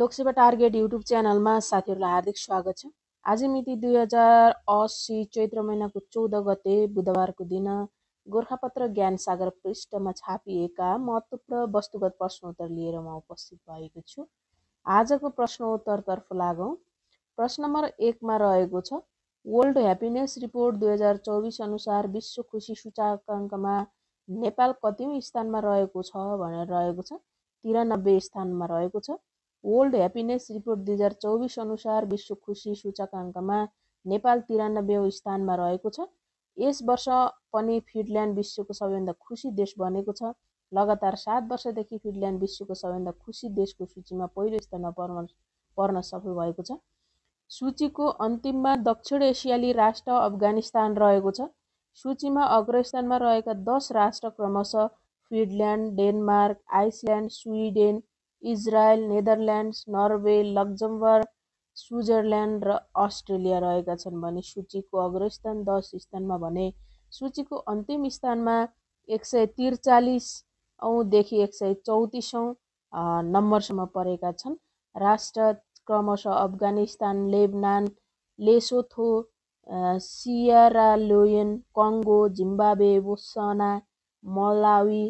Lok Sewa target YouTube च्यानलमा साथीहरूलाई हार्दिक स्वागत छ आज मिति दुई हजार असी चैत्र महिनाको चौध गते बुधबारको दिन गोर्खापत्र ज्ञान सागर पृष्ठमा छापिएका महत्त्वपूर्ण वस्तुगत प्रश्नोत्तर लिएर म उपस्थित भएको छु आजको प्रश्नोत्तरतर्फ लागौँ प्रश्न नम्बर एकमा रहेको छ वर्ल्ड ह्याप्पिनेस रिपोर्ट दुई हजार चौबिस अनुसार विश्व खुसी सूचाङ्कमा नेपाल कतिौँ स्थानमा रहेको छ भनेर रहेको छ तिरानब्बे स्थानमा रहेको छ वर्ल्ड ह्याप्पिनेस रिपोर्ट दुई हजार चौबिस अनुसार विश्व खुसी सूचकाङ्कमा नेपाल तिरानब्बे स्थानमा रहेको छ यस वर्ष पनि फिनल्यान्ड विश्वको सबैभन्दा खुसी देश बनेको छ लगातार सात वर्षदेखि फिनल्यान्ड विश्वको सबैभन्दा खुसी देशको सूचीमा पहिलो स्थानमा पर्न पर्न सफल भएको छ सूचीको अन्तिममा दक्षिण एसियाली राष्ट्र अफगानिस्तान रहेको छ सूचीमा अग्रस्थानमा रहेका दस राष्ट्र क्रमशः Finland Denmark Iceland Sweden Israel Netherlands Norway Luxembourg Switzerland र अस्ट्रेलिया रहेका छन् भने सूचीको अग्रस्थान स्थान दस स्थानमा भने सूचीको अन्तिम स्थानमा एक सय त्रिचालिसौँदेखि एक सय चौतिसौँ नम्बरसम्म परेका छन् राष्ट्र क्रमशः अफगानिस्तान लेबनान लेसोथो लोयन कङ्गो जिम्बाब्वे बोसना मलावी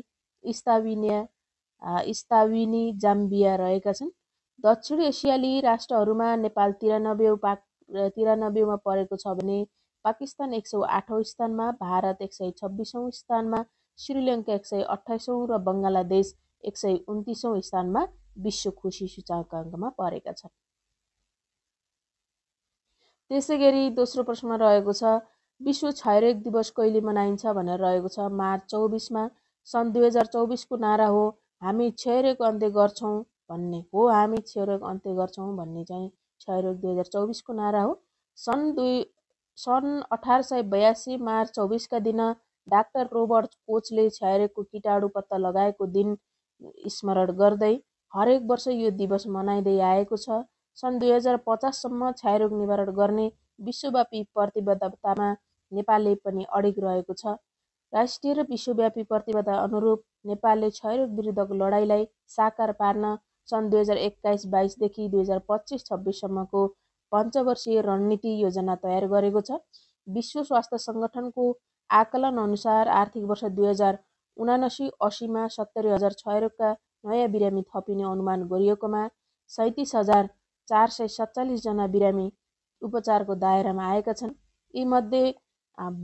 इस्ताविनिया इस्ताविनी जाम्बिया रहेका छन् दक्षिण एसियाली राष्ट्रहरूमा नेपाल तिरानब्बे पाक तिरानब्बेमा परेको छ भने पाकिस्तान एक सौ आठौँ स्थानमा भारत एक सय छब्बिसौँ स्थानमा श्रीलङ्का एक सय अठाइसौँ र बङ्गलादेश एक सय उन्तिसौँ स्थानमा विश्व खुसी सूचाङ्काङ्कमा परेका छन् त्यसै गरी दोस्रो प्रश्नमा रहेको छ विश्व क्षयरोग दिवस कहिले मनाइन्छ भनेर रहेको छ मार्च चौबिसमा सन् दुई हजार चौबिसको नारा हो हामी क्षयरोग अन्त्य गर्छौँ भन्ने हो हामी क्षयरोग अन्त्य गर्छौँ भन्ने चाहिँ क्षयरोग दुई हजार चौबिसको नारा हो सन् दुई सन् अठार सय बयासी मार्च चौबिसका दिन डाक्टर रोबर्ट कोचले क्षयरोगको किटाणु पत्ता लगाएको दिन स्मरण गर्दै हरेक वर्ष यो दिवस मनाइँदै आएको छ सन् दुई हजार पचाससम्म क्षयरोग निवारण गर्ने विश्वव्यापी प्रतिबद्धतामा नेपालले पनि अडिग रहेको छ राष्ट्रिय र विश्वव्यापी प्रतिबद्धता अनुरूप नेपालले क्षयरोग विरुद्धको लडाइँलाई साकार पार्न सन् दुई हजार एक्काइस बाइसदेखि दुई हजार पच्चिस छब्बिससम्मको पञ्चवर्षीय रणनीति योजना तयार गरेको छ विश्व स्वास्थ्य सङ्गठनको आकलन अनुसार आर्थिक वर्ष दुई हजार उनासी असीमा सत्तरी हजार क्षयरोगका नयाँ बिरामी थपिने अनुमान गरिएकोमा सैतिस हजार चार सय सत्तालिसजना बिरामी उपचारको दायरामा आएका छन् यीमध्ये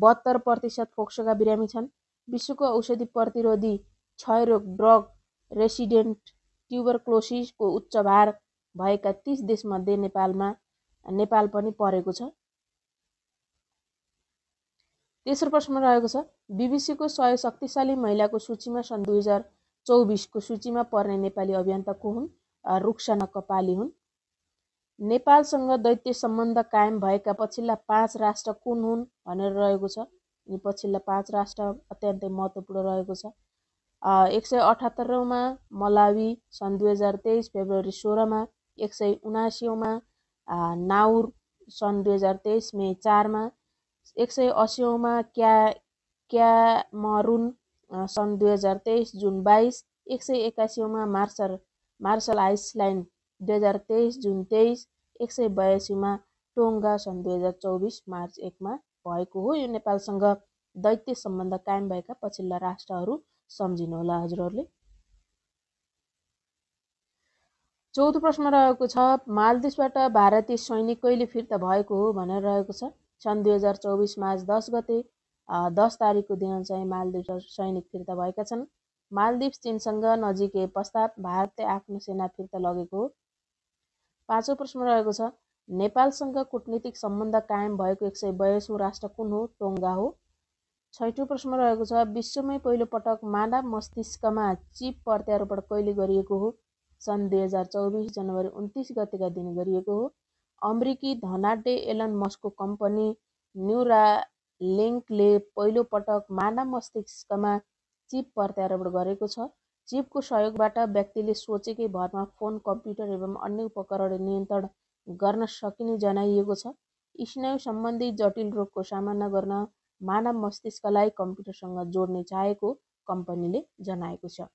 बहत्तर प्रतिशत फोक्सोका बिरामी छन् विश्वको औषधि प्रतिरोधी क्षयरोग ड्रग रेसिडेन्ट ट्युबरक्लोसिसको उच्च भार भएका तिस देशमध्ये नेपालमा नेपाल पनि परेको छ तेस्रो प्रश्न रहेको छ बिबिसीको सय शक्तिशाली महिलाको सूचीमा सन् दुई हजार चौबिसको सूचीमा पर्ने नेपाली अभियन्ता को हुन् रुक्साना कपाली हुन् नेपालसँग दैत्य सम्बन्ध कायम भएका पछिल्ला पाँच राष्ट्र कुन हुन् भनेर रहेको छ अनि पछिल्ला पाँच राष्ट्र अत्यन्तै महत्त्वपूर्ण रहेको छ एक सय अठहत्तरौँमा मलावी सन् दुई हजार तेइस फेब्रुअरी सोह्रमा एक सय उनासीमा नाउर सन् दुई हजार तेइस मे चारमा एक सय असीमा क्या मरुन सन् दुई हजार तेइस जुन बाइस एक सय एक्कासीमा मार्सल मार्सल आइसल्यान्ड दुई हजार तेइस जुन तेइस एक सय बयासीमा टोङ्गा सन् दुई हजार चौबिस मार्च एकमा भएको हो यो नेपालसँग दैत्य सम्बन्ध कायम भएका पछिल्ला राष्ट्रहरू सम्झिनु होला हजुरहरूले चौथो प्रश्न रहेको छ मालदिप्सबाट भारतीय सैनिक कहिले फिर्ता भएको हो भनेर रहेको छ सन् दुई हजार चौबिस मार्च दस गते दस तारिकको दिन चाहिँ मालदिव सैनिक फिर्ता भएका छन् मालदिप्स चिनसँग नजिकै पश्चात भारतले आफ्नो सेना फिर्ता लगेको हो पाँचौँ प्रश्न रहेको छ नेपालसँग कुटनीतिक सम्बन्ध कायम भएको एक सय बयासौँ राष्ट्र कुन हो टोङ्गा हो छैठौँ प्रश्न रहेको छ विश्वमै पहिलो पटक मानव मस्तिष्कमा चिप प्रत्यारोपण कहिले गरिएको हो सन् दुई हजार चौबिस जनवरी उन्तिस गतिका दिन गरिएको हो अमेरिकी धनाडे एलन मस्को कम्पनी न्युरा लिङ्कले पहिलो पटक मानव मस्तिष्कमा चिप प्रत्यारोपण गरेको छ चिपको सहयोगबाट व्यक्तिले सोचेकै भरमा फोन कम्प्युटर एवं अन्य उपकरण नियन्त्रण गर्न सकिने जनाइएको छ स्नायु सम्बन्धी जटिल रोगको सामना गर्न मानव मस्तिष्कलाई कम्प्युटरसँग जोड्ने चाहेको कम्पनीले जनाएको छ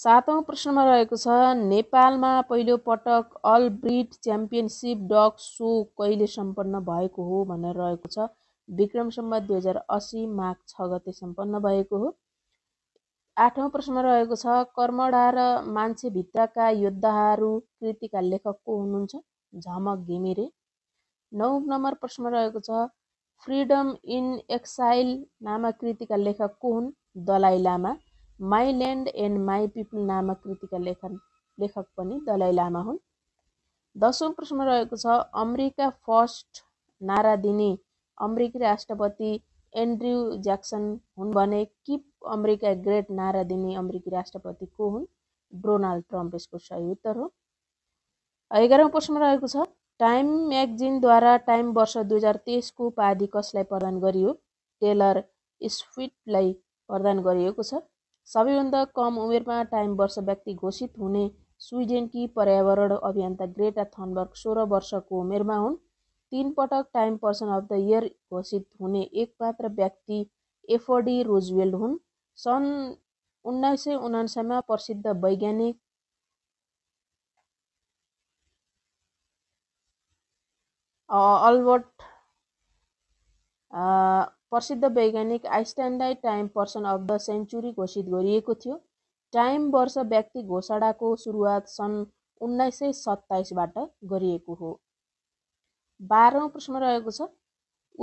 सातौँ प्रश्नमा रहेको छ नेपालमा पहिलो पटक all breed championship dog show कहिले सम्पन्न भएको हो भनेर रहेको छ विक्रम सम्बत दुई हजार असी माघ छ गते सम्पन्न भएको हो आठौँ प्रश्नमा रहेको छ कर्मडा र मान्छेभित्रका योद्धाहरू कृतिका लेखक को हुनुहुन्छ झमक घिमिरे नौ नम्बर प्रश्न रहेको छ फ्रिडम इन एक्साइल नामक कृतिका लेखक को हुन् Dalai Lama my land and my people नामक कृतिका लेखन लेखक पनि दलाइ लामा हुन् दसौँ प्रश्न रहेको छ अमेरिका फर्स्ट नारा दिने अमेरिकी राष्ट्रपति एन्ड्रु ज्याक्सन हुन् भने किप अमेरिका ग्रेट नारा दिने अमेरिकी राष्ट्रपति को हुन् डोनाल्ड ट्रम्प यसको सही उत्तर हो एघारौँ प्रश्न रहेको छ टाइम म्यागजिनद्वारा टाइम वर्ष दुई हजार तेइसको उपाधि कसलाई प्रदान गरियो टेलर स्विटलाई प्रदान गरिएको छ सबैभन्दा कम उमेरमा टाइम वर्ष व्यक्ति घोषित हुने स्विडेनकी पर्यावरण अभियन्ता ग्रेटा थनबर्ग सोह्र वर्षको उमेरमा हुन् तिन पटक Time person of the year घोषित हुने एकमात्र व्यक्ति एफडी रोजवेल्ड हुन् सन् उन्नाइस सय उनान्सयमा प्रसिद्ध वैज्ञानिक अल्बर्ट uh, uh, प्रसिद्ध वैज्ञानिक आइस्ट्यान्डलाई Time person of the century घोषित गरिएको थियो टाइम वर्ष व्यक्ति घोषणाको सुरुवात सन् उन्नाइस सय सत्ताइसबाट गरिएको हो बाह्रौँ प्रश्न रहेको छ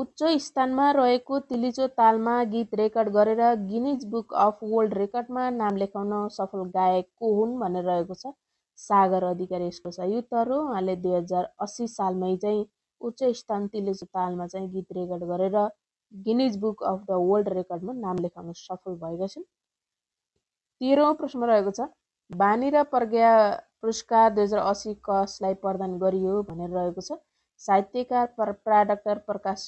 उच्च स्थानमा रहेको तिलिचो तालमा गीत रेकर्ड गरेर गिनिज बुक अफ वर्ल्ड रेकर्डमा नाम लेखाउन सफल गायक को हुन् भनेर रहेको छ सागर अधिकारी यसको छ उत्तर हो उहाँले दुई हजार अस्सी सालमै चाहिँ उच्च स्थान तिलेजु तालमा चाहिँ गीत रेकर्ड गरेर Guinness book of the world रेकर्डमा नाम लेखाउन सफल भएका छन् तेह्रौँ प्रश्न रहेको छ बानी र प्रज्ञा पुरस्कार दुई हजार असी कसलाई प्रदान गरियो भनेर रहेको छ साहित्यकार प्र प्रा डाक्टर प्रकाश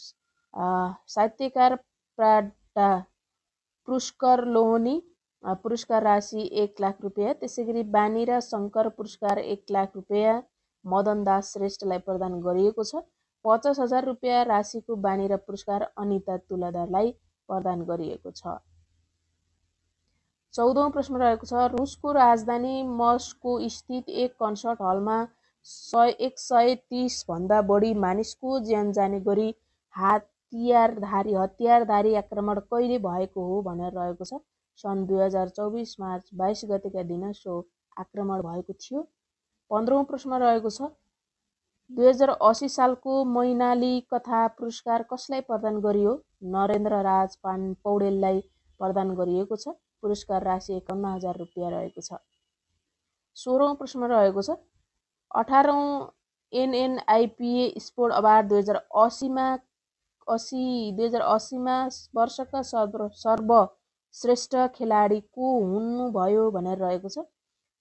साहित्यकार प्राडा पुरस्कार लोहनी पुरस्कार राशि एक लाख रुपियाँ त्यसै गरी बानी र शङ्कर पुरस्कार एक लाख रुपियाँ मदन दास श्रेष्ठलाई प्रदान गरिएको छ पचास हजार रुपियाँ राशिको बानी र पुरस्कार अनिता तुलादारलाई प्रदान गरिएको छ चौधौँ प्रश्न रहेको छ रुसको राजधानी मस्को स्थित एक कन्सर्ट हलमा सय एक सय तिसभन्दा बढी मानिसको ज्यान जाने गरी हातियारधारी हतियारधारी आक्रमण कहिले भएको हो भनेर रहेको छ सन् दुई हजार चौबिस मार्च बाइस गतिका दिन सो आक्रमण भएको थियो पन्ध्रौँ प्रश्न रहेको छ दुई हजार असी सालको मैनाली कथा पुरस्कार कसलाई प्रदान गरियो नरेन्द्र राज पान पौडेललाई प्रदान गरिएको छ पुरस्कार राशि एकाउन्न हजार रुपियाँ रहेको छ सोह्रौँ प्रश्न रहेको छ अठारौँ एनएनआइपिए स्पोर्ट अवार्ड दुई हजार असीमा असी दुई हजार असीमा वर्षका सर्व सर्वश्रेष्ठ खेलाडी को हुनुभयो भनेर रहेको छ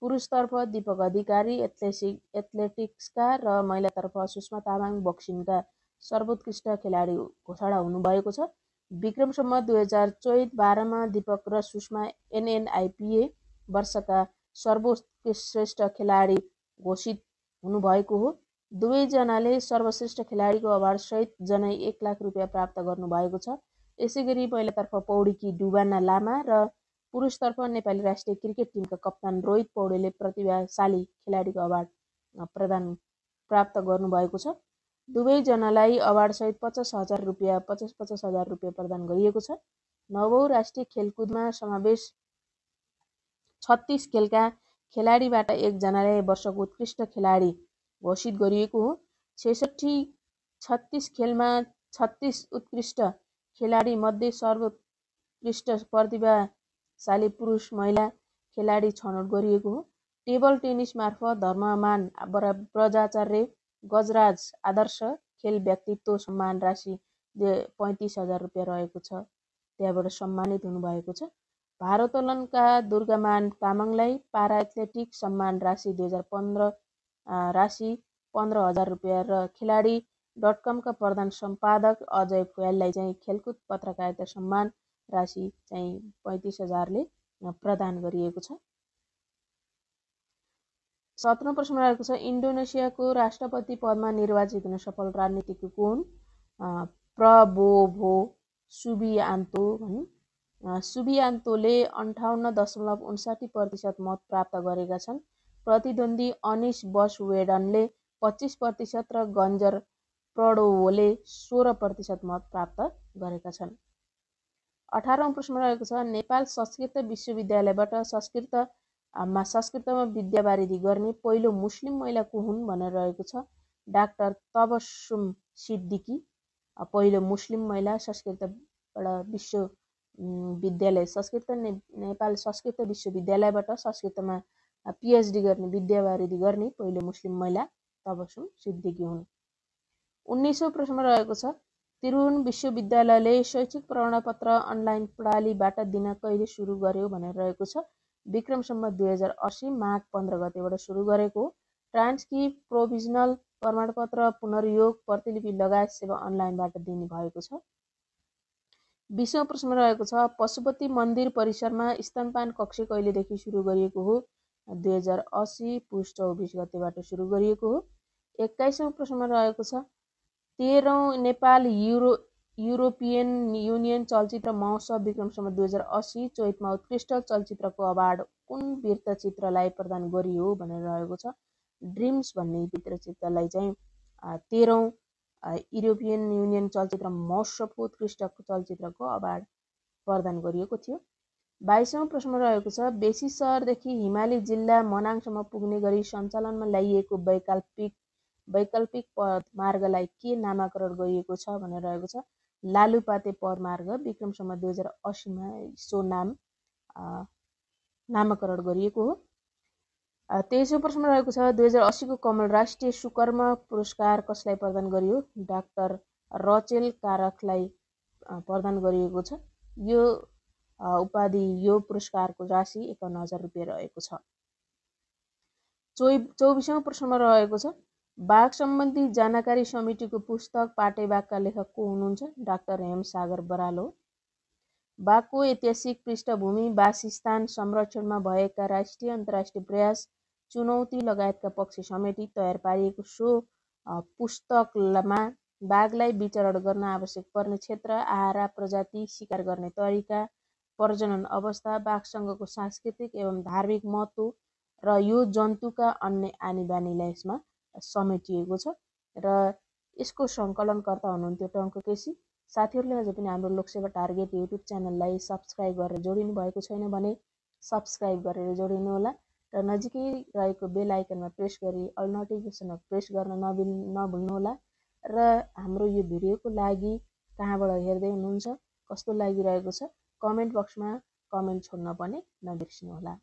पुरुषतर्फ दीपक अधिकारी एथलेसिक एथलेटिक्सका र महिलातर्फ सुषमा तामाङ बक्सिङका सर्वोत्कृष्ट खेलाडी घोषणा हुनुभएको छ विक्रमसम्म दुई हजार चौध बाह्रमा दीपक र सुषमा एनएनआइपिए वर्षका सर्वोत्कृष्ट खेलाडी घोषित हुनुभएको हो दुवैजनाले सर्वश्रेष्ठ खेलाडीको अभारसहित जनै एक लाख रुपियाँ प्राप्त गर्नुभएको छ यसै गरी पहिलातर्फ पौडीकी डुबाना लामा र पुरुषतर्फ नेपाली राष्ट्रिय क्रिकेट टिमका कप्तान रोहित पौडेलले प्रतिभाशाली खेलाडीको अवार्ड प्रदान प्राप्त गर्नुभएको छ दुवैजनालाई अवार्डसहित पचास हजार रुपियाँ पचास पचास हजार रुपियाँ प्रदान गरिएको छ नवौँ राष्ट्रिय खेलकुदमा समावेश छत्तिस खेलका खेलाडीबाट एकजनालाई वर्षको उत्कृष्ट खेलाडी घोषित गरिएको हो छैसठी छत्तिस खेलमा छत्तिस उत्कृष्ट खेलाडीमध्ये सर्वोत्कृष्ट प्रतिभा साले पुरुष महिला खेलाडी छनौट गरिएको हो टेबल टेनिस मार्फत धर्ममान ब्रजाचार्य गजराज आदर्श खेल व्यक्तित्व सम्मान राशि पैँतिस हजार रुपियाँ रहेको छ त्यहाँबाट सम्मानित हुनुभएको छ भारोत्तोलनका दुर्गामान तामाङलाई पारा एथलेटिक सम्मान राशि दुई हजार पन्ध्र राशि पन्ध्र हजार रुपियाँ र खेलाडी डट कमका प्रधान सम्पादक अजय फुयाललाई चाहिँ खेलकुद पत्रकारिता सम्मान राशि चाहिँ पैँतिस हजारले प्रदान गरिएको छ सत्रौँ प्रश्न रहेको छ इन्डोनेसियाको राष्ट्रपति पदमा निर्वाचित हुन सफल राजनीतिज्ञ को हुन् प्रबोभो सुबियान्तो भन् सुबियान्तोले अन्ठाउन्न दशमलव उन्साठी प्रतिशत मत प्राप्त गरेका छन् प्रतिद्वन्दी अनिस बस वेडनले पच्चिस प्रतिशत र गन्जर प्रडोवोले सोह्र प्रतिशत मत प्राप्त गरेका छन् अठारौँ प्रश्न रहेको छ नेपाल संस्कृत विश्वविद्यालयबाट संस्कृत संस्कृतमा विद्यावारिधि गर्ने पहिलो मुस्लिम महिला को हुन् भनेर रहेको छ डाक्टर तबसुम सिद्दिकी पहिलो मुस्लिम महिला संस्कृतबाट विश्वविद्यालय संस्कृत नेपाल संस्कृत विश्वविद्यालयबाट संस्कृतमा पिएचडी गर्ने विद्यावारिधि गर्ने पहिलो मुस्लिम महिला तबसुम सिद्दिकी हुन् उन्नाइसौँ प्रश्नमा रहेको छ त्रिभुवन विश्वविद्यालयले शैक्षिक प्रमाणपत्र अनलाइन प्रणालीबाट दिन कहिले सुरु गर्यो भनेर रहेको छ विक्रमसम्म दुई हजार असी माघ पन्ध्र गतेबाट सुरु गरेको ट्रान्सकी प्रोभिजनल प्रमाणपत्र पुनर्योग प्रतिलिपि लगायत सेवा अनलाइनबाट दिने भएको छ बिसौँ प्रश्न रहेको छ पशुपति मन्दिर परिसरमा स्तनपान कक्ष कहिलेदेखि सुरु गरिएको हो दुई हजार असी पुष चौबिस गतेबाट सुरु गरिएको हो एक्काइसौँ प्रश्न रहेको छ तेह्रौँ नेपाल युरो युरोपियन युनियन चलचित्र महोत्सव विक्रमसम्म दुई हजार असी चैतमा उत्कृष्ट चलचित्रको अवार्ड कुन वृत्तचित्रलाई प्रदान गरियो भनेर रहेको छ ड्रिम्स भन्ने वृत्तचित्रलाई चाहिँ तेह्रौँ युरोपियन युनियन चलचित्र महोत्सवको उत्कृष्ट चलचित्रको अवार्ड प्रदान गरिएको थियो बाइसौँ प्रश्न रहेको छ बेसी सहरदेखि हिमाली जिल्ला मनाङसम्म पुग्ने गरी सञ्चालनमा ल्याइएको वैकल्पिक वैकल्पिक पद मार्गलाई के नामाकरण गरिएको छ भनेर रहेको छ लालुपाते पद मार्ग विक्रमसम्म दुई हजार असीमा सो नाम नामाकरण गरिएको हो तेइसौँ प्रश्नमा रहेको छ दुई हजार असीको कमल राष्ट्रिय सुकर्म पुरस्कार कसलाई प्रदान गरियो डाक्टर रचेल कारकलाई प्रदान गरिएको छ यो उपाधि यो पुरस्कारको राशि एकाउन्न हजार रुपियाँ रहेको छ चौ चौबिसौँ प्रश्नमा रहेको छ बाघ सम्बन्धी जानकारी समितिको पुस्तक बाघका लेखक को हुनुहुन्छ डाक्टर हेम सागर बरालो बाघको ऐतिहासिक पृष्ठभूमि वासस्थान संरक्षणमा भएका राष्ट्रिय अन्तर्राष्ट्रिय प्रयास चुनौती लगायतका पक्ष समेटी तयार पारिएको सो पुस्तकमा बाघलाई विचरण गर्न आवश्यक पर्ने क्षेत्र आहारा प्रजाति शिकार गर्ने तरिका प्रजनन अवस्था बाघसँगको सांस्कृतिक एवं धार्मिक महत्त्व र यो जन्तुका अन्य आनी बानीलाई यसमा समेटिएको छ र यसको सङ्कलनकर्ता हुनुहुन्थ्यो टङ्क केसी साथीहरूले अझै पनि हाम्रो लोकसेवा टार्गेट युट्युब च्यानललाई सब्सक्राइब गरेर जोडिनु भएको छैन भने सब्सक्राइब गरेर जोडिनुहोला र नजिकै रहेको बेल आइकनमा प्रेस गरी अल नोटिफिकेसनहरू प्रेस गर्न नबि नभुल्नुहोला र हाम्रो यो भिडियोको लागि कहाँबाट हेर्दै हुनुहुन्छ कस्तो लागिरहेको छ कमेन्ट बक्समा कमेन्ट छोड्न पनि नबिर्सिनुहोला